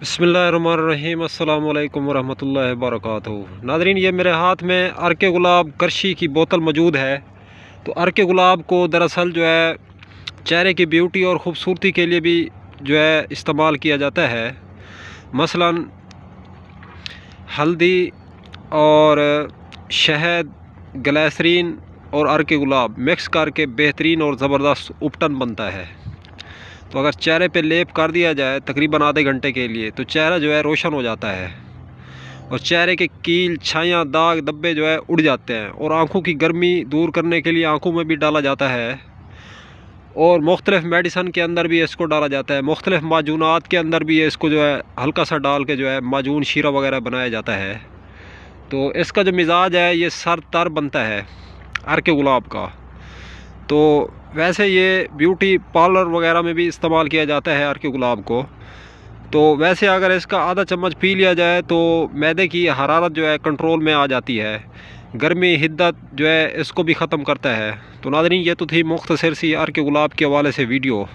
बसमीम अल्लाम वरहमल वर्क नादरीन ये मेरे हाथ में अरके गुलाब करशी की बोतल मौजूद है तो अरके गुलाब को दरअसल जो है चेहरे की ब्यूटी और ख़ूबसूरती के लिए भी जो है इस्तेमाल किया जाता है मसलन हल्दी और शहद ग्लैसरीन और अरके गुलाब मिक्स करके बेहतरीन और ज़बरदस्त उपटन बनता है तो अगर चेहरे पे लेप कर दिया जाए तकरीबन आधे घंटे के लिए तो चेहरा जो है रोशन हो जाता है और चेहरे के कील छाया दाग दब्बे जो है उड़ जाते हैं और आँखों की गर्मी दूर करने के लिए आँखों में भी डाला जाता है और मुख्तलिफ़ मेडिसन के अंदर भी इसको डाला जाता है मुख्तलिफ़ माजूनात के अंदर भी इसको जो है हल्का सा डाल के जो है माजून शीरा वगैरह बनाया जाता है तो इसका जो मिजाज है ये सर तर बनता है अर के गुलाब का तो वैसे ये ब्यूटी पार्लर वगैरह में भी इस्तेमाल किया जाता है आर गुलाब को तो वैसे अगर इसका आधा चम्मच पी लिया जाए तो मैदे की हरारत जो है कंट्रोल में आ जाती है गर्मी हिद्दत जो है इसको भी ख़त्म करता है तो नादरी ये तो थी मुख्तसर सी अर के गुलाब के हवाले से वीडियो